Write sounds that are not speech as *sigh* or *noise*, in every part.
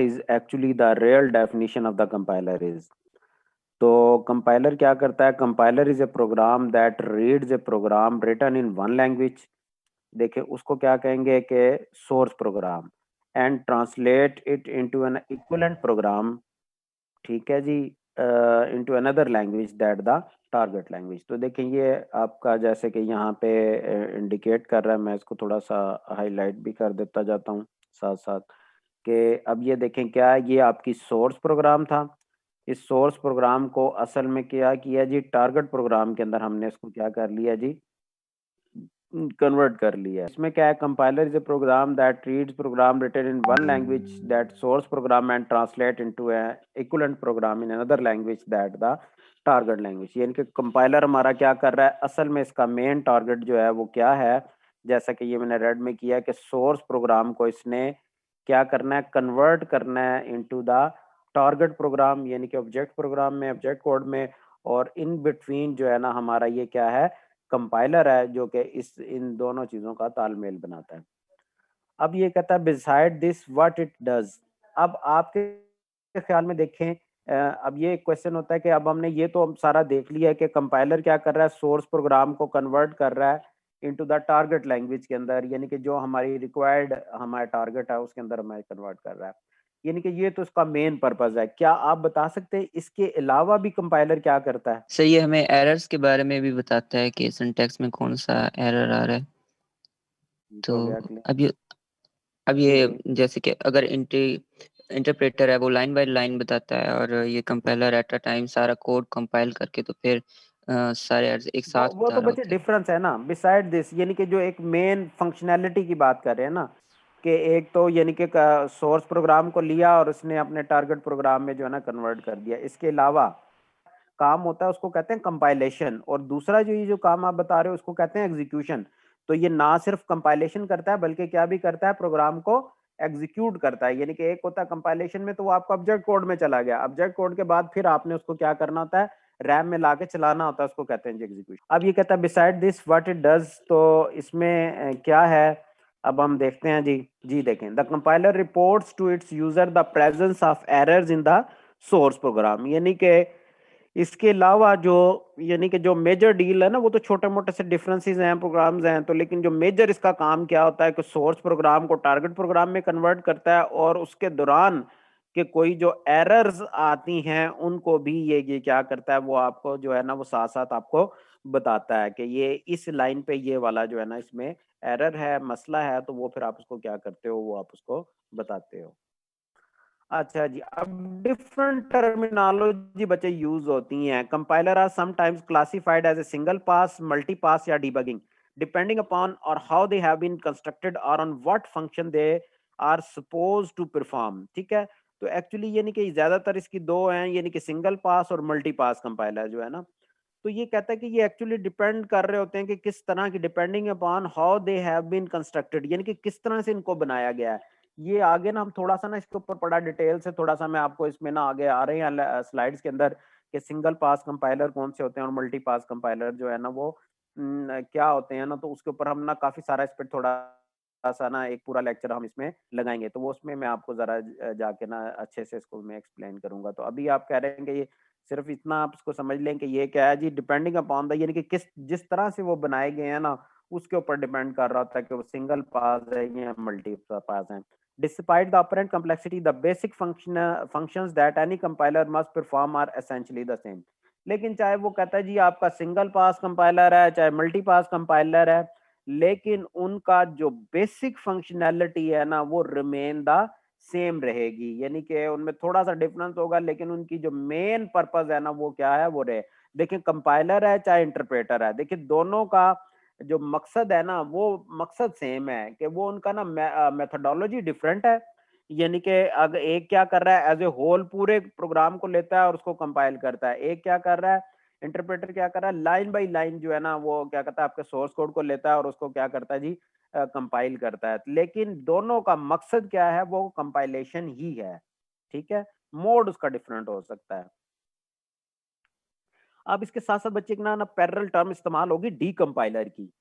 what is actually the real definition of the compiler is तो compiler क्या करता है compiler is a program that reads a program written in one language देखे उसको क्या कहेंगे कि source program and translate it into an equivalent program ठीक है जी into another language that the target language तो देखें ये आपका जैसे कि यहाँ पे इंडिकेट कर रहा है मैं इसको थोड़ा सा हाईलाइट भी कर देता जाता हूँ साथ साथ कि अब ये देखें क्या ये आपकी सोर्स प्रोग्राम था इस सोर्स प्रोग्राम को असल में क्या किया जी टारगेट प्रोग्राम के अंदर हमने इसको क्या कर लिया जी कन्वर्ट कर लिया इसमें क्या है compiler is a program that reads program written in one language that source program and translate into equivalent program in another language that the target language यानी कि कंपाइलर हमारा क्या कर रहा है असल में इसका मेन टारगेट जो है वो क्या है जैसा कि ये मैंने रेड में किया कि सोर्स प्रोग्राम को इसने क्या करना है कन्वर्ट करना है इनटू द टारगेट प्रोग्राम यानी कि ऑब्जेक्ट प्रोग्राम में ऑब्जेक्ट कोड में और इन बिटवीन जो है ना हमारा ये क्या है कंपाइलर है जो कि इस इन दोनों चीज़ों का तालमेल बनाता है अब ये कहता है beside this what it does अब आपके ख्याल में देखें अब ये क्वेश्चन होता है कि अब हमने ये तो हम सारा देख लिया है कि कंपाइलर क्या कर रहा है सोर्स प्रोग्राम को कन्वर्ट कर रहा है इनटू द टारगेट लैंग्वेज के अंदर यानी कि जो हमारी रिक्वायर्ड हमारा टारगेट है उसके अंदर हमें कन्वर्ट कर रहा है यानी कि ये तो उसका मेन पर्पज है क्या आप बता सकते हैं इसके अलावा भी कंपाइलर क्या करता है सही है हमें एरर्स के बारे में भी बताता है कि सिंटैक्स में कौन सा एरर आ रहा है तो अब ये अब ये हम्म। जैसे कि अगर इंटी इंटरप्रेटर है वो लाइन बाय लाइन बताता है और ये कंपाइलर एट अ टाइम सारा कोड कंपाइल करके तो फिर सारे एक साथ वो, तो बच्चे डिफरेंस है ना बिसाइड दिस यानी कि जो एक मेन फंक्शनैलिटी की बात कर रहे हैं ना कि एक तो यानी कि सोर्स प्रोग्राम को लिया और उसने अपने टारगेट प्रोग्राम में जो है ना कन्वर्ट कर दिया इसके अलावा काम होता है उसको कहते हैं कंपाइलेशन और दूसरा जो ये जो काम आप बता रहे हो उसको कहते हैं एग्जीक्यूशन तो ये ना सिर्फ कंपाइलेशन करता है बल्कि क्या भी करता है प्रोग्राम को एग्जीक्यूट करता है यानी कि एक होता है कंपाइलेशन में तो वो आपका ऑब्जेक्ट कोड में चला गया ऑब्जेक्ट कोड के बाद फिर आपने उसको क्या करना होता है रैम में लाके चलाना होता है उसको कहते हैं एग्जीक्यूशन अब ये कहता है beside this what it does तो इसमें क्या है अब हम देखते हैं जी जी देखें the compiler reports to its user the presence of errors in the source program यानी कि इसके अलावा जो यानी कि जो मेजर डील है ना वो तो छोटे मोटे से डिफरेंसेस हैं प्रोग्राम्स हैं तो लेकिन जो मेजर इसका काम क्या होता है कि सोर्स प्रोग्राम को टारगेट प्रोग्राम में कन्वर्ट करता है और उसके दौरान कि कोई जो एरर्स आती हैं उनको भी ये ये क्या करता है वो आपको जो है ना वो साथ साथ आपको बताता है कि ये इस लाइन पे ये वाला जो है ना इसमें एरर है मसला है तो वो फिर आप उसको क्या करते हो वो आप उसको बताते हो अच्छा जी अब डिफरेंट टर्मिनोलॉजी बच्चे यूज होती हैं compiler are sometimes classified as a single pass multi pass या डिबगिंग डिपेंडिंग अपॉन और how they have been constructed और on what function they are suppose to perform ठीक है तो एक्चुअली यानी कि ज्यादातर इसकी दो हैं यानी कि सिंगल पास और मल्टी पास कंपाइलर जो है ना तो ये कहता है कि ये एक्चुअली डिपेंड कर रहे होते हैं कि किस तरह की depending upon how they have been constructed यानी कि किस तरह से इनको बनाया गया है ये आगे ना हम थोड़ा सा ना इसके ऊपर पड़ा डिटेल से थोड़ा सा मैं आपको इसमें ना आगे आ रहे हैं स्लाइड्स के अंदर कि सिंगल पास कंपाइलर कौन से होते हैं और मल्टी पास कंपाइलर जो है ना वो न, क्या होते हैं ना तो उसके ऊपर हम ना काफी सारा इस पर थोड़ा सा ना एक पूरा लेक्चर हम इसमें लगाएंगे तो वो उसमें मैं आपको जरा जाके ना अच्छे से इसको मैं एक्सप्लेन करूंगा तो अभी आप कह रहे हैं कि ये सिर्फ इतना आप इसको समझ लें कि ये क्या है जी डिपेंडिंग अपॉन द यानी कि किस जिस तरह से वो बनाए गए हैं ना उसके ऊपर डिपेंड कर रहा होता है कि वो सिंगल पास है या मल्टी पास है despite the apparent complexity the basic function function that any compiler must perform are essentially the same लेकिन चाहे वो कहता है जी आपका सिंगल पास कंपाइलर है चाहे मल्टी पास कंपाइलर है लेकिन उनका जो बेसिक फंक्शनैलिटी है ना वो रिमेन द सेम रहेगी यानी कि उनमें थोड़ा सा डिफरेंस होगा लेकिन उनकी जो मेन पर्पज है ना वो क्या है वो रहे देखिए कंपाइलर है चाहे इंटरप्रेटर है देखिए दोनों का जो मकसद है ना वो मकसद सेम है कि वो उनका ना मेथोडोलॉजी डिफरेंट है यानी कि अगर एक क्या कर रहा है एज ए होल पूरे प्रोग्राम को लेता है और उसको कंपाइल करता है एक क्या कर रहा है इंटरप्रेटर क्या कर रहा है लाइन बाई लाइन जो है ना वो क्या करता है आपके सोर्स कोड को लेता है और उसको क्या करता है जी कंपाइल uh, करता है लेकिन दोनों का मकसद क्या है वो कंपाइलेशन ही है ठीक है मोड उसका डिफरेंट हो सकता है अब इसके साथ साथ बच्चे ना ना पैरल टर्म इस्तेमाल होगी डी कंपाइलर की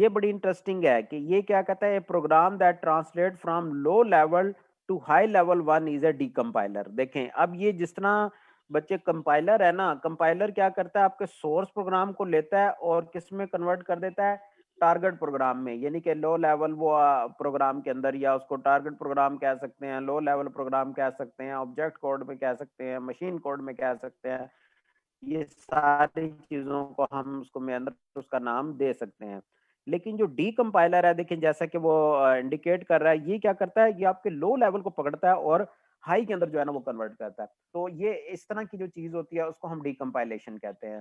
ये बड़ी इंटरेस्टिंग है कि ये क्या कहता है program that translate from low level to high level one is a decompiler देखें अब ये जिस तरह बच्चे कंपाइलर है ना कंपाइलर क्या करता है आपके सोर्स प्रोग्राम को लेता है और किस में कन्वर्ट कर देता है टारगेट प्रोग्राम में यानी कि लो लेवल वो प्रोग्राम के अंदर या उसको टारगेट प्रोग्राम कह सकते हैं लो लेवल प्रोग्राम कह सकते हैं ऑब्जेक्ट कोड में कह सकते हैं मशीन कोड में कह सकते हैं ये सारी चीजों को हम उसको में अंदर उसका नाम दे सकते हैं लेकिन जो डी कंपाइलर है देखिए जैसा कि वो इंडिकेट कर रहा है ये क्या करता है ये आपके लो लेवल को पकड़ता है और हाई के अंदर जो है ना वो कन्वर्ट करता है तो ये इस तरह की जो चीज होती है उसको हम डिकम्पाइलेशन कहते हैं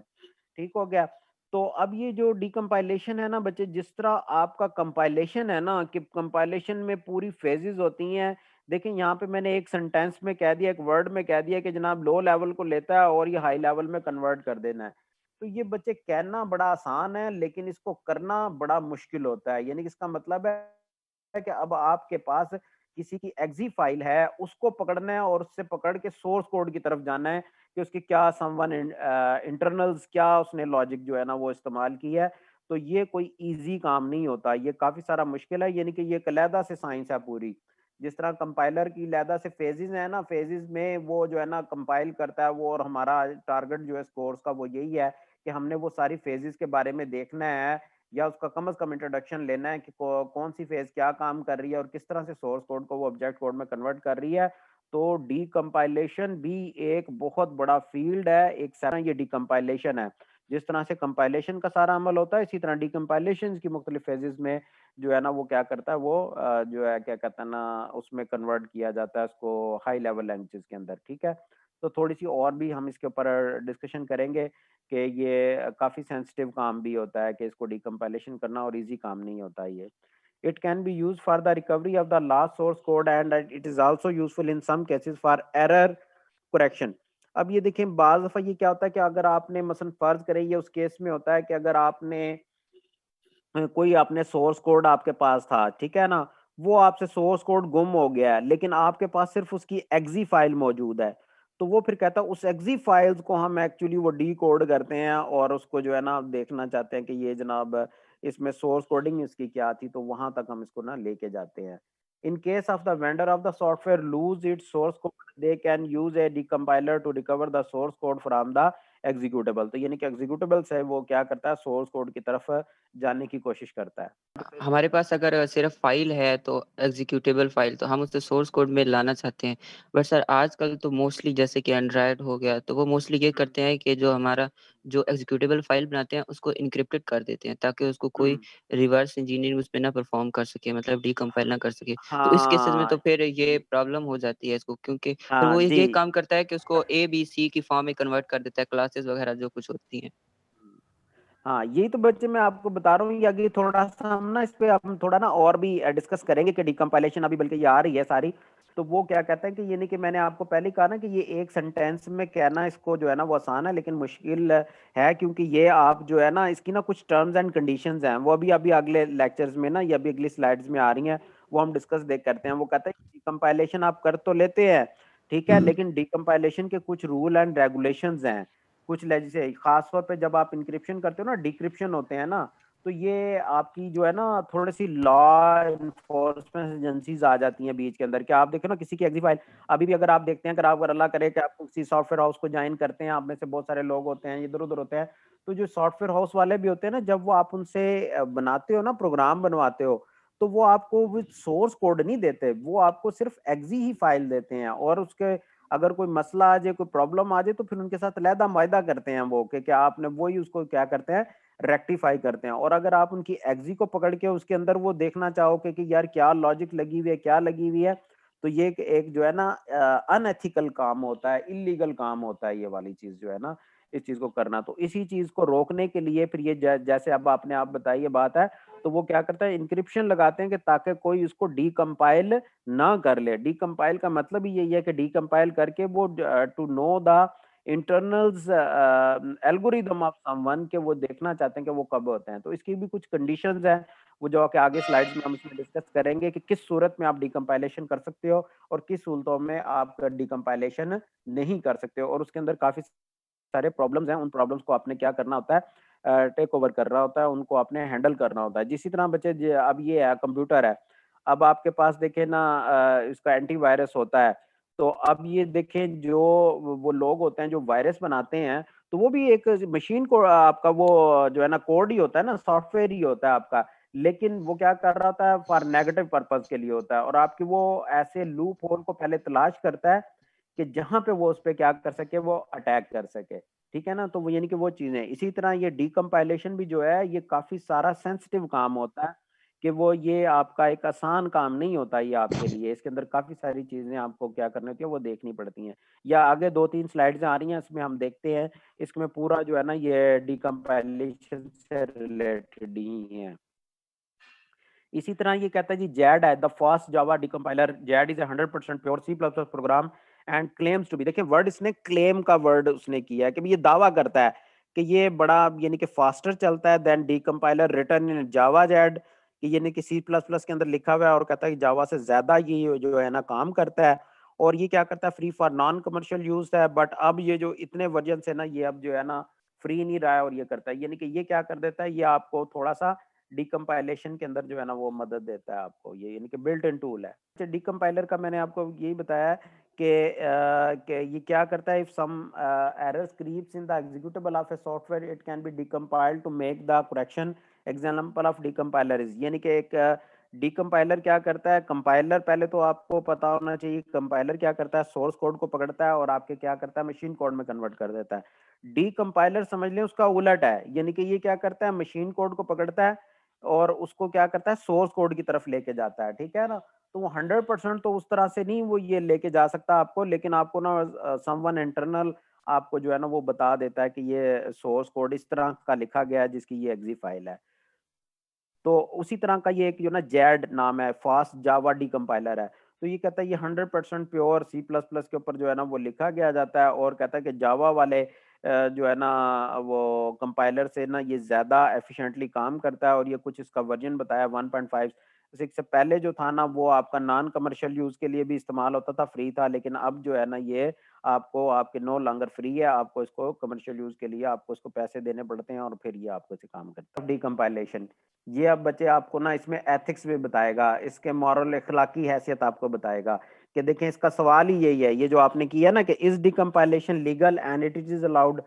ठीक हो गया तो अब ये जो डिकम्पाइलेशन है ना बच्चे जिस तरह आपका कंपाइलेशन है ना कि कंपाइलेशन में पूरी फेजेज होती हैं देखिए यहाँ पे मैंने एक सेंटेंस में कह दिया एक वर्ड में कह दिया कि जनाब लो लेवल को लेता है और ये हाई लेवल में कन्वर्ट कर देना है तो ये बच्चे कहना बड़ा आसान है लेकिन इसको करना बड़ा मुश्किल होता है यानी कि इसका मतलब है कि अब आपके पास किसी की एग्जी फाइल है उसको पकड़ना है और उससे पकड़ के सोर्स कोड की तरफ जाना है कि उसके क्या समवन इंटरनल्स क्या उसने लॉजिक जो है ना वो इस्तेमाल की है तो ये कोई इजी काम नहीं होता ये काफी सारा मुश्किल है यानी कि ये कलहदा से साइंस है पूरी जिस तरह कंपाइलर की लहदा से फेजेस है ना फेजेस में वो जो है ना कंपाइल करता है वो और हमारा टारगेट जो है कोर्स का वो यही है कि हमने वो सारी फेजेस के बारे में देखना है या उसका कम अज कम इंट्रोडक्शन लेना है कि कौन सी फेज क्या काम कर रही है और किस तरह से सोर्स कोड को वो ऑब्जेक्ट कोड में कन्वर्ट कर रही है तो डी कंपाइलेशन भी एक बहुत बड़ा फील्ड है एक सारा ये डी कंपाइलेशन है जिस तरह से कंपाइलेशन का सारा अमल होता है इसी तरह डी कंपाइलेशन की मुख्तलिफ फेजेज में जो है ना वो क्या करता है वो जो है क्या कहते हैं ना उसमें कन्वर्ट किया जाता है उसको हाई लेवल लैंग्वेज के अंदर ठीक है तो थोड़ी सी और भी हम इसके ऊपर डिस्कशन करेंगे कि ये काफ़ी सेंसिटिव काम भी होता है कि इसको डिकम्पाइलेशन करना और इजी काम नहीं होता ये it can be use for the recovery of the last source code and it is also useful in some cases for error correction अब ये देखें बाज दफा ये क्या होता है कि अगर आपने मसन फर्ज करें ये उस केस में होता है कि अगर आपने कोई आपने सोर्स कोड आपके पास था ठीक है ना वो आपसे सोर्स कोड गुम हो गया है लेकिन आपके पास सिर्फ उसकी एग्जी फाइल मौजूद है तो वो फिर कहता उस एग्जी फाइल्स को हम एक्चुअली वो डी कोड करते हैं और उसको जो है ना देखना चाहते हैं कि ये जनाब इसमें सोर्स कोडिंग इसकी क्या थी तो वहां तक हम इसको ना लेके जाते हैं in case of the vendor of the software lose it source code they can use a decompiler to recover the source code from the executable तो यानी कि एग्जीक्यूटेबल्स है वो क्या करता है सोर्स कोड की तरफ जाने की कोशिश करता है हाँ, हमारे पास अगर सिर्फ फाइल है तो एग्जीक्यूटेबल फाइल तो हम उसे सोर्स कोड में लाना चाहते हैं बट सर आजकल तो मोस्टली जैसे कि एंड्रॉयड हो गया तो वो मोस्टली ये करते हैं कि जो हमारा जो एग्जीक्यूटेबल फाइल बनाते हैं उसको इनक्रिप्टेड कर देते हैं ताकि उसको कोई रिवर्स इंजीनियरिंग उस पर ना परफॉर्म कर सके मतलब डीकम्पाइल ना कर सके हाँ, तो इस केसेस में हाँ। तो फिर ये प्रॉब्लम हो जाती है इसको क्योंकि हाँ, वो ये काम करता है कि उसको ए बी सी की फॉर्म में कन्वर्ट कर देता है क्लासेस वगैरह जो कुछ होती हैं हाँ यही तो बच्चे मैं आपको बता रहा हूँ कि अभी थोड़ा सा हम ना इस पर हम थोड़ा ना और भी डिस्कस करेंगे कि डिकम्पाइलेशन अभी बल्कि ये आ रही है सारी तो वो क्या कहता है कि ये नहीं कि मैंने आपको पहले कहा ना कि ये एक सेंटेंस में कहना इसको जो है ना वो आसान है लेकिन मुश्किल है क्योंकि ये आप जो है ना इसकी ना कुछ टर्म्स एंड कंडीशंस हैं वो अभी अभी अगले लेक्चर्स में ना ये अभी अगली स्लाइड्स में आ रही हैं वो हम डिस्कस देख करते हैं वो कहते हैं कंपाइलेशन आप कर तो लेते हैं ठीक है हम्म। लेकिन डिकम्पाइलेशन के कुछ रूल एंड रेगुलेशन हैं कुछ खासतौर पर जब आप इंक्रिप्शन करते हो ना डिक्रिप्शन होते हैं ना तो ये आपकी जो है ना थोड़ी सी लॉ इन्फोर्समेंट एजेंसीज आ जाती हैं बीच के अंदर कि आप देखो ना किसी की एग्जी फाइल अभी भी अगर आप देखते हैं अगर आप अगर अल्लाह करे कि आप किसी सॉफ्टवेयर हाउस को ज्वाइन करते हैं आप में से बहुत सारे लोग होते हैं इधर उधर होते हैं तो जो सॉफ्टवेयर हाउस वाले भी होते हैं ना जब वो आप उनसे बनाते हो ना प्रोग्राम बनवाते हो तो वो आपको विद सोर्स कोड नहीं देते वो आपको सिर्फ एग्जी ही फाइल देते हैं और उसके अगर कोई मसला आ जाए कोई प्रॉब्लम आ जाए तो फिर उनके साथ लहदा माहदा करते हैं वो कि आपने वो ही उसको क्या करते हैं रेक्टिफाई करते हैं और अगर आप उनकी एग्जी को पकड़ के उसके अंदर वो देखना चाहो कि, कि यार क्या लॉजिक लगी हुई है क्या लगी हुई है तो ये एक जो है ना अनएथिकल काम होता है इलीगल काम होता है ये वाली चीज जो है ना इस चीज को करना तो इसी चीज को रोकने के लिए फिर ये जैसे अब आपने आप बताई ये बात है तो वो क्या करता है इंक्रिप्शन लगाते हैं कि ताकि कोई उसको डीकम्पाइल ना कर ले डीकम्पाइल का मतलब ही यही है कि डीकम्पाइल करके वो to know the internals algorithm of someone के वो देखना चाहते हैं कि वो कब होते हैं तो इसकी भी कुछ कंडीशंस हैं वो जो कि आगे स्लाइड्स में हम इसमें डिस्कस करेंगे कि किस सूरत में आप डिकम्पाइलेशन कर सकते हो और किस सूरतों में आप डिकम्पाइलेशन नहीं कर सकते हो और उसके अंदर काफ़ी सारे प्रॉब्लम्स हैं उन प्रॉब्लम्स को आपने क्या करना होता है टेक ओवर करना होता है उनको आपने हैंडल करना होता है जिसी तरह बच्चे अब ये है कंप्यूटर है अब आपके पास देखे ना इसका एंटीवायरस होता है तो अब ये देखें जो वो लोग होते हैं जो वायरस बनाते हैं तो वो भी एक मशीन को आपका वो जो है ना कोड ही होता है ना सॉफ्टवेयर ही होता है आपका लेकिन वो क्या कर रहा होता है फॉर नेगेटिव पर्पज के लिए होता है और आपकी वो ऐसे लूप होल को पहले तलाश करता है कि जहां पे वो उस पर क्या कर सके वो अटैक कर सके ठीक है ना तो यानी कि वो चीजें इसी तरह ये डीकम्पाइलेशन भी जो है ये काफी सारा सेंसिटिव काम होता है कि वो ये आपका एक आसान काम नहीं होता ये आपके *laughs* लिए इसके अंदर काफ़ी सारी चीज़ें आपको क्या करनी होती है वो देखनी पड़ती हैं या आगे दो तीन स्लाइड्स आ रही हैं इसमें हम देखते हैं इसमें पूरा जो है ना ये डिकम्पाइलेशन से रिलेटेड ही है इसी तरह ये कहता है जी जेड है the first Java decompiler JAD is hundred percent pure C plus plus program and claims to be देखिए वर्ड इसने क्लेम का वर्ड उसने किया है कि ये दावा करता है कि ये बड़ा यानी कि फास्टर चलता है than the written in Java JAD कि यानी कि सी प्लस प्लस के अंदर लिखा हुआ है और कहता है कि जावा से ज्यादा ये जो है ना काम करता है और ये क्या करता है free for non commercial use है बट अब ये जो इतने वर्जन है ना ये अब जो है ना फ्री नहीं रहा है और ये करता है यानी कि ये क्या कर देता है ये आपको थोड़ा सा डिकम्पाइलेशन के अंदर जो है ना वो मदद देता है आपको ये यानी कि बिल्ट इन टूल है डिकम्पाइलर अच्छा, का मैंने आपको यही बताया कि ये क्या करता है if some errors creeps in the executable of a software it can be decompile to make the correction example of decompiler is यानी कि एक डिकम्पाइलर क्या करता है कंपाइलर पहले तो आपको पता होना चाहिए कंपाइलर क्या करता है सोर्स कोड को पकड़ता है और आपके क्या करता है मशीन कोड में कन्वर्ट कर देता है डिकम्पाइलर समझ लें उसका उलट है यानी कि ये क्या करता है मशीन कोड को पकड़ता है और उसको क्या करता है सोर्स कोड की तरफ लेके जाता है ठीक है ना तो वो हंड्रेड परसेंट तो उस तरह से नहीं वो ये लेके जा सकता आपको लेकिन आपको ना समवन इंटरनल आपको जो है ना वो बता देता है कि ये सोर्स कोड इस तरह का लिखा गया है जिसकी ये एग्जी फाइल है तो उसी तरह का ये एक जो ना जेड नाम है फास्ट जावा डी कंपाइलर है तो ये कहता है ये hundred percent pure C plus plus के ऊपर जो है ना वो लिखा गया जाता है और कहता है कि जावा वाले जो है ना वो कंपाइलर से ना ये ज़्यादा एफिशिएंटली काम करता है और ये कुछ इसका वर्जन बताया वन पॉइंट फाइव सिक्स से पहले जो था ना वो आपका नॉन कमर्शियल यूज के लिए भी इस्तेमाल होता था फ्री था लेकिन अब जो है ना ये आपको आपके नो लॉन्गर फ्री है आपको इसको कमर्शियल यूज के लिए आपको इसको पैसे देने पड़ते हैं और फिर ये आपको इसे काम करता है डी ये अब बच्चे आपको ना इसमें एथिक्स भी बताएगा इसके मॉरल इखलाकी हैसियत आपको बताएगा कि देखें इसका सवाल ही यही है ये जो आपने किया ना कि इस decompilation legal and it is allowed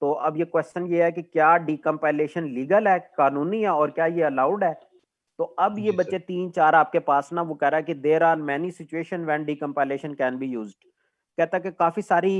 तो अब ये क्वेश्चन ये है कि क्या डिकम्पाइलेशन लीगल है कानूनी है और क्या ये अलाउड है तो अब ये बच्चे तीन चार आपके पास ना वो कह रहा है कि there are many situation when decompilation can be use कहता कि काफी सारी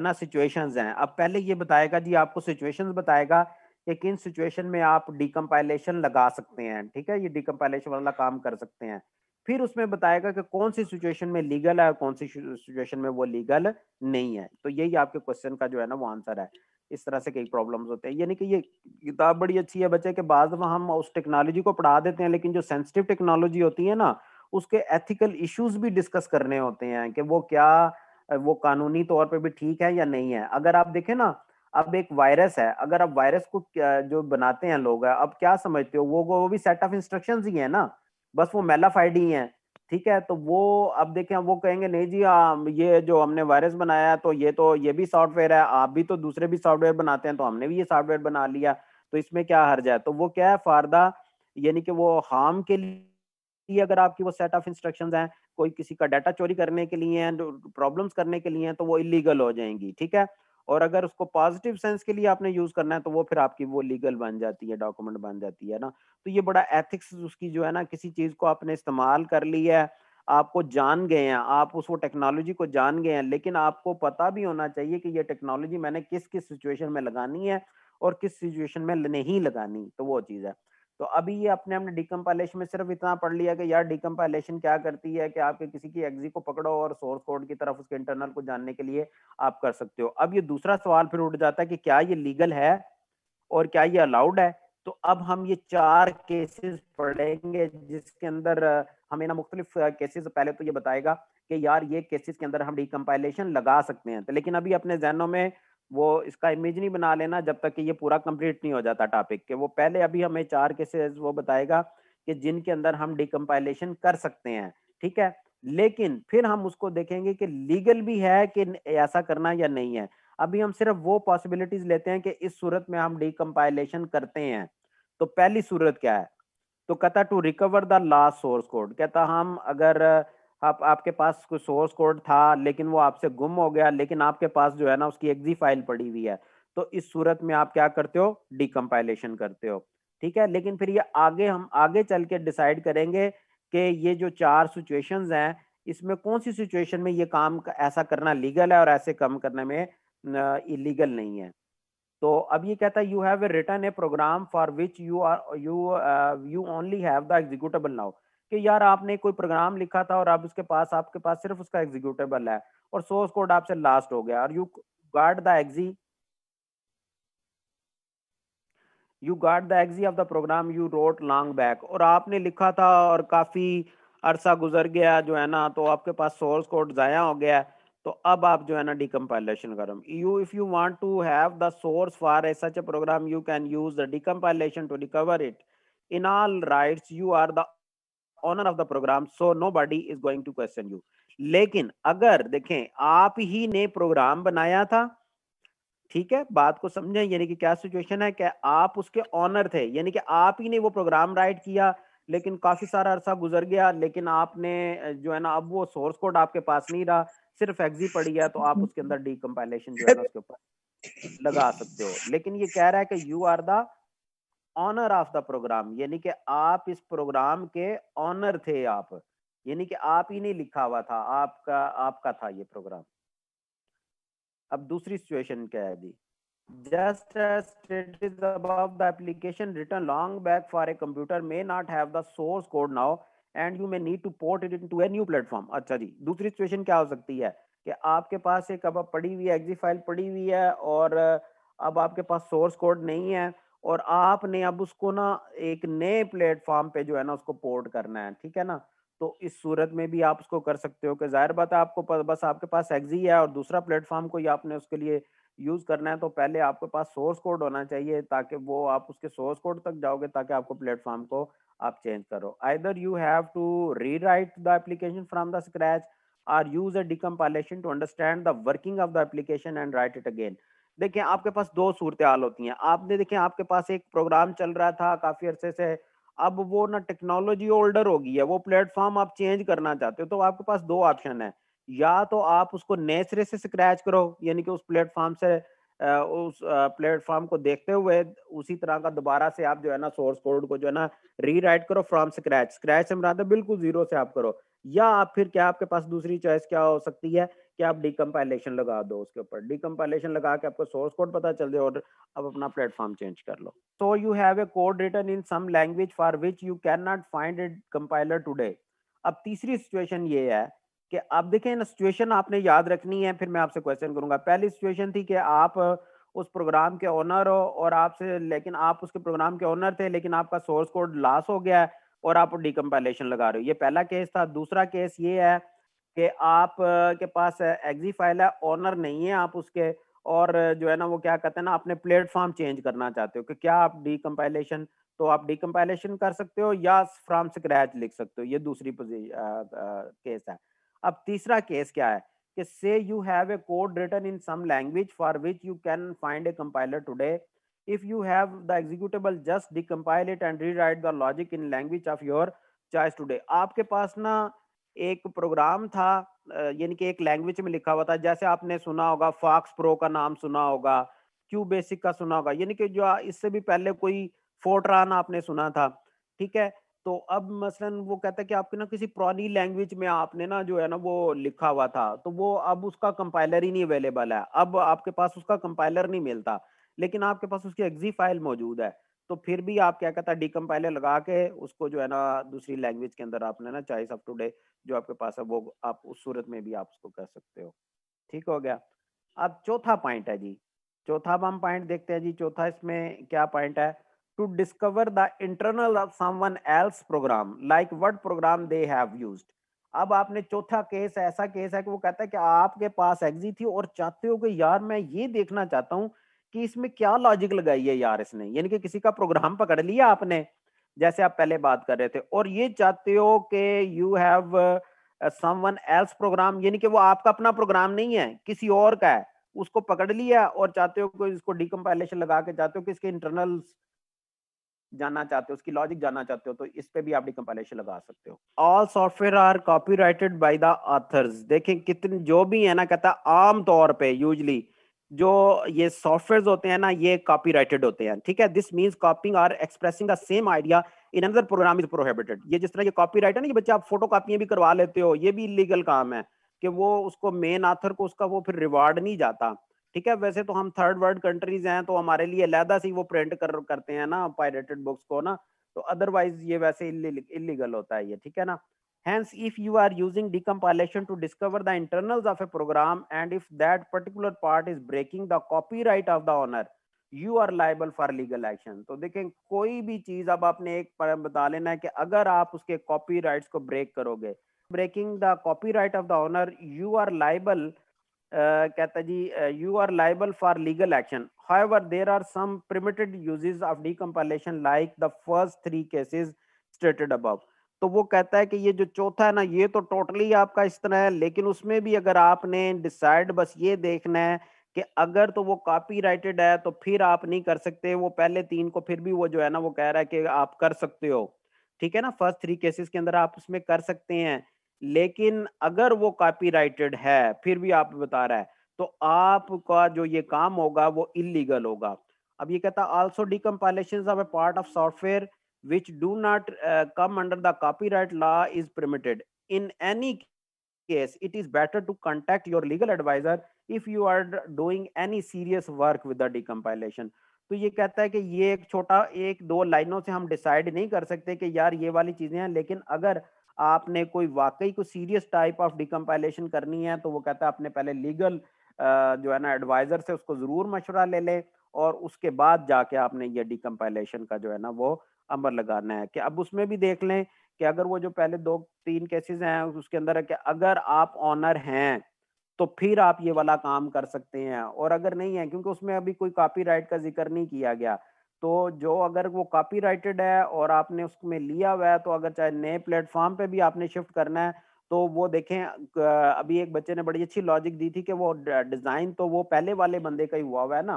ना सिचुएशन हैं अब पहले ये बताएगा जी आपको सिचुएशन बताएगा कि किन सिचुएशन में आप डिकम्पाइलेशन लगा सकते हैं ठीक है ये डिकम्पाइलेशन वाला काम कर सकते हैं फिर उसमें बताएगा कि कौन सी सिचुएशन में लीगल है और कौन सी सिचुएशन में वो लीगल नहीं है तो यही आपके क्वेश्चन का जो है ना वो आंसर है इस तरह से कई प्रॉब्लम्स होते हैं यानी कि ये किताब बड़ी अच्छी है बच्चे के बाद में हम उस टेक्नोलॉजी को पढ़ा देते हैं लेकिन जो सेंसिटिव टेक्नोलॉजी होती है ना उसके एथिकल इश्यूज भी डिस्कस करने होते हैं कि वो क्या वो कानूनी तौर पर भी ठीक है या नहीं है अगर आप देखें ना अब एक वायरस है अगर आप वायरस को जो बनाते हैं लोग अब क्या समझते हो वो वो भी सेट ऑफ इंस्ट्रक्शन ही है ना बस वो मेलाफाइड ही है ठीक है तो वो अब देखें वो कहेंगे नहीं जी आ, हाँ, ये जो हमने वायरस बनाया तो ये तो ये भी सॉफ्टवेयर है आप भी तो दूसरे भी सॉफ्टवेयर बनाते हैं तो हमने भी ये सॉफ्टवेयर बना लिया तो इसमें क्या हर्ज है तो वो क्या है फारदा यानी कि वो हार्म के लिए अगर आपकी वो सेट ऑफ इंस्ट्रक्शन है कोई किसी का डाटा चोरी करने के लिए प्रॉब्लम करने के लिए तो वो इलीगल हो जाएंगी ठीक है और अगर उसको पॉजिटिव सेंस के लिए आपने यूज करना है तो वो फिर आपकी वो लीगल बन जाती है डॉक्यूमेंट बन जाती है ना तो ये बड़ा एथिक्स उसकी जो है ना किसी चीज को आपने इस्तेमाल कर लिया है आपको जान गए हैं आप उस वो टेक्नोलॉजी को जान गए हैं लेकिन आपको पता भी होना चाहिए कि ये टेक्नोलॉजी मैंने किस किस सिचुएशन में लगानी है और किस सिचुएशन में नहीं लगानी तो वो चीज़ है तो अभी ये अपने हमने डिकम्पाइलेशन में सिर्फ इतना पढ़ लिया कि यार डिकम्पाइलेशन क्या करती है कि आपके किसी की एग्जी को पकड़ो और सोर्स कोड की तरफ उसके इंटरनल को जानने के लिए आप कर सकते हो अब ये दूसरा सवाल फिर उठ जाता है कि क्या ये लीगल है और क्या ये अलाउड है तो अब हम ये चार केसेस पढ़ेंगे जिसके अंदर हमें ना मुख्तलिफ केसेस पहले तो ये बताएगा कि यार ये केसेस के अंदर हम डिकम्पाइलेशन लगा सकते हैं तो लेकिन अभी अपने जहनों में वो इसका इमेज नहीं बना लेना जब तक कि ये पूरा कंप्लीट नहीं हो जाता टॉपिक के वो पहले अभी हमें चार केसेस वो बताएगा कि जिनके अंदर हम डिकम्पाइलेशन कर सकते हैं ठीक है लेकिन फिर हम उसको देखेंगे कि लीगल भी है कि ऐसा करना या नहीं है अभी हम सिर्फ वो पॉसिबिलिटीज लेते हैं कि इस सूरत में हम डिकम्पाइलेशन करते हैं तो पहली सूरत क्या है तो कहता to recover the last source code कहता हम अगर आप आपके पास कोई सोर्स कोड था लेकिन वो आपसे गुम हो गया लेकिन आपके पास जो है ना उसकी एक्जी फाइल पड़ी हुई है तो इस सूरत में आप क्या करते हो डिकम्पाइलेशन करते हो ठीक है लेकिन फिर ये आगे हम आगे चल के डिसाइड करेंगे कि ये जो चार सिचुएशंस हैं इसमें कौन सी सिचुएशन में ये काम ऐसा करना लीगल है और ऐसे काम करने में इलीगल नहीं है तो अब ये कहता है you have written a program for which you are you you only have the executable now कि यार आपने कोई प्रोग्राम लिखा था और अब उसके पास आपके पास सिर्फ उसका एग्जीक्यूटेबल है और सोर्स कोड आपसे लास्ट हो गया और you guard the exe you guard the exe of the program you wrote long back और आपने लिखा था और काफी अरसा गुजर गया जो है ना तो आपके पास सोर्स कोड जाया हो गया तो अब आप जो है ना डिकम्पाइलेशन करो you if you want to have the source for a such a program you can use the decompilation to recover it in all rights you are the owner of the program so nobody is going to question you लेकिन अगर देखें आप ही ने programme बनाया था ठीक है बात को समझें यानी कि क्या सिचुएशन है कि आप उसके ऑनर थे यानी कि आप ही ने वो प्रोग्राम राइट किया लेकिन काफी सारा अरसा गुजर गया लेकिन आपने जो है ना अब वो सोर्स कोड आपके पास नहीं रहा सिर्फ एक्सी पड़ी है तो आप उसके अंदर डी कंपाइलेशन जो है ना उसके ऊपर लगा सकते हो लेकिन ये कह रहा है कि you are the owner of the program यानी कि आप इस प्रोग्राम के ऑनर थे आप यानी कि आप ही नहीं लिखा हुआ था आपका आपका था ये प्रोग्राम अब दूसरी सिचुएशन क्या है जी just as it is above the application written long back for a computer may not have the source code now and you may need to port it a new platform अच्छा जी दूसरी situation क्या हो सकती है कि आपके पास एक अब पड़ी हुई एग्जी फाइल पड़ी हुई है और अब आपके पास सोर्स कोड नहीं है और आपने अब उसको ना एक नए प्लेटफॉर्म पे जो है ना उसको पोर्ट करना है ठीक है ना तो इस सूरत में भी आप उसको कर सकते हो कि जाहिर बात है आपको बस आपके पास एग्जी e है और दूसरा प्लेटफॉर्म कोई आपने उसके लिए यूज करना है तो पहले आपके पास सोर्स कोड होना चाहिए ताकि वो आप उसके सोर्स कोड तक जाओगे ताकि आपको प्लेटफॉर्म को आप चेंज करो either you have to rewrite the application from the scratch or use a decompilation to understand the working of the application and write it again देखिए आपके पास दो सूरत हाल होती हैं आपने देखिए आपके पास एक प्रोग्राम चल रहा था काफी अरसे से अब वो ना टेक्नोलॉजी ओल्डर हो गई है वो प्लेटफॉर्म आप चेंज करना चाहते हो तो आपके पास दो ऑप्शन है या तो आप उसको नए सिरे से स्क्रैच करो यानी कि उस प्लेटफॉर्म से उस प्लेटफॉर्म को देखते हुए उसी तरह का दोबारा से आप जो है ना सोर्स कोड को जो है ना रीराइट करो फ्रॉम स्क्रैच स्क्रैच से मरा बिल्कुल जीरो से आप करो या आप फिर क्या आपके पास दूसरी चॉइस क्या हो सकती है कि आप डिकम्पाइलेशन लगा दो उसके ऊपर डिकम्पाइलेशन लगा के आपको सोर्स कोड पता चल जाए और अब अपना प्लेटफॉर्म चेंज कर लो so you have a code written in some language for which you can not find it compiler today अब तीसरी सिचुएशन ये है कि आप देखें ना सिचुएशन आपने याद रखनी है फिर मैं आपसे क्वेश्चन करूंगा पहली सिचुएशन थी कि आप उस प्रोग्राम के ओनर हो और आपसे लेकिन आप उसके प्रोग्राम के ओनर थे लेकिन आपका सोर्स कोड लॉस हो गया है और आप डिकम्पाइलेशन लगा रहे हो ये पहला केस था दूसरा केस ये है कि आप के पास एग्जी फाइल है ऑनर नहीं है आप उसके और जो है ना वो क्या कहते हैं ना अपने प्लेटफॉर्म चेंज करना चाहते हो कि क्या आप डिकम्पाइलेशन तो आप डिकम्पाइलेशन कर सकते हो या फ्रॉम स्क्रैच लिख सकते हो ये दूसरी केस है अब तीसरा केस क्या है कि say you have a code written in some language for which you can find a compiler today if you have the executable just decompile it and rewrite the logic in language of your choice today आपके पास ना एक programme था यानी कि एक language में लिखा हुआ था जैसे आपने सुना होगा फॉक्स प्रो का नाम सुना होगा क्यू बेसिक का सुना होगा यानी कि जो इससे भी पहले कोई फोर्ट्रान आपने सुना था ठीक है तो अब मसलन वो कहता है कि आपके ना किसी पुरानी लैंग्वेज में आपने ना जो है ना वो लिखा हुआ था तो वो अब उसका कंपाइलर ही नहीं अवेलेबल है अब आपके पास उसका कंपाइलर नहीं मिलता लेकिन आपके पास उसकी एग्जी फाइल मौजूद है तो फिर भी आप क्या कहता है डिकम्पाइलर लगा के उसको जो है ना दूसरी लैंग्वेज के अंदर आपने ना चॉइस अप टू डे जो आपके पास है वो आप उस सूरत में भी आप उसको कर सकते हो ठीक हो गया अब चौथा पॉइंट है जी चौथा अब हम पॉइंट देखते हैं जी चौथा इसमें क्या पॉइंट है to discover the internal of someone else program like what program they have used अब आपने चौथा केस ऐसा केस है कि वो कहता है कि आपके पास एग्जी e थी और चाहते हो कि यार मैं ये देखना चाहता हूँ कि इसमें क्या लॉजिक लगाई है यार इसने यानी कि किसी का प्रोग्राम पकड़ लिया आपने जैसे आप पहले बात कर रहे थे और ये चाहते हो कि you have someone else program यानी कि वो आपका अपना प्रोग्राम नहीं है किसी और का है उसको पकड़ लिया और चाहते हो कि इसको डिकम्पाइलेशन लगा के चाहते हो कि इसके इंटरनल जानना चाहते हो उसकी लॉजिक जानना चाहते हो तो इस पे भी आप डिकम्पाइलेशन लगा सकते हो all software are copyrighted by the authors देखें कितने जो भी है ना कहता है आमतौर पर यूजली जो ये सॉफ्टवेयर होते हैं ना ये कॉपी राइटेड होते हैं ठीक है this means copying or expressing the same idea in another program is prohibited ये जिस तरह कॉपी राइट है ना कि बच्चे आप फोटो कापियां भी करवा लेते हो ये भी इलीगल काम है कि वो उसको मेन आथर को उसका वो फिर रिवार्ड नहीं जाता ठीक है वैसे तो हम थर्ड वर्ल्ड कंट्रीज हैं तो हमारे लिए अलहदा से वो प्रिंट कर करते हैं ना पायरेटेड बुक्स को ना तो अदरवाइज ये वैसे इलीगल होता है ये ठीक है ना hence if you are using decompilation to discover the internals of a program and if that particular part is breaking the copyright of the owner you are liable for legal action तो देखें कोई भी चीज अब आपने एक बता लेना है कि अगर आप उसके कॉपीराइट्स को ब्रेक करोगे breaking the copyright of the owner you are liable Uh, कहता जी you are liable for legal action however there are some permitted uses of decompilation like the first three cases stated above तो वो कहता है कि ये जो चौथा है ना ये तो टोटली आपका इस तरह है लेकिन उसमें भी अगर आपने डिसाइड बस ये देखना है कि अगर तो वो कॉपी राइटेड है तो फिर आप नहीं कर सकते वो पहले तीन को फिर भी वो जो है ना वो कह रहा है कि आप कर सकते हो ठीक है ना फर्स्ट थ्री केसेस के अंदर आप उसमें कर सकते हैं लेकिन अगर वो कॉपीराइटेड है फिर भी आप बता रहा है तो आपका जो ये काम होगा वो इलीगल होगा अब ये कहता also decompilation of a part of software which do not come under the copyright law is permitted in any case it is better to contact your legal advisor if you are doing any serious work with the decompilation तो ये कहता है कि ये एक छोटा एक दो लाइनों से हम डिसाइड नहीं कर सकते कि यार ये वाली चीजें हैं लेकिन अगर आपने कोई वाकई को सीरियस टाइप ऑफ डिकम्पाइलेशन करनी है तो वो कहता है आपने पहले लीगल जो है ना एडवाइजर से उसको जरूर मशवरा ले लें और उसके बाद जाके आपने ये डिकम्पाइलेशन का जो है ना वो अमर लगाना है कि अब उसमें भी देख लें कि अगर वो जो पहले दो तीन केसेस हैं उसके अंदर है कि अगर आप ऑनर हैं तो फिर आप ये वाला काम कर सकते हैं और अगर नहीं है क्योंकि उसमें अभी कोई कॉपीराइट का जिक्र नहीं किया गया तो जो अगर वो कॉपीराइटेड है और आपने उसमें लिया हुआ है तो अगर चाहे नए प्लेटफॉर्म पे भी आपने शिफ्ट करना है तो वो देखें अभी एक बच्चे ने बड़ी अच्छी लॉजिक दी थी कि वो डिजाइन तो वो पहले वाले बंदे का ही हुआ हुआ है ना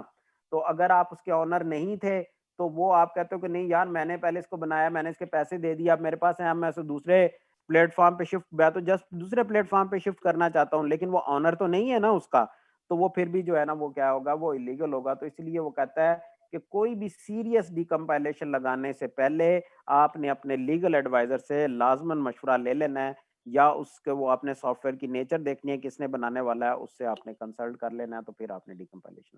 तो अगर आप उसके ऑनर नहीं थे तो वो आप कहते हो कि नहीं यार मैंने पहले इसको बनाया मैंने इसके पैसे दे दिए आप मेरे पास है मैं दूसरे प्लेटफॉर्म पे शिफ्ट मैं तो जस्ट दूसरे प्लेटफॉर्म पे शिफ्ट करना चाहता हूँ लेकिन वो ऑनर तो नहीं है ना उसका तो वो फिर भी जो है ना वो क्या होगा वो इलीगल होगा तो इसलिए वो कहता है कि कोई भी सीरियस डिकम्पाइलेशन लगाने से पहले आपने अपने लीगल एडवाइजर से लाजमन मशवरा ले लेना है या उसके वो आपने सॉफ्टवेयर की नेचर देखनी है किसने बनाने वाला है उससे आपने कंसल्ट कर लेना है तो फिर आपने डिकम्पाइलेशन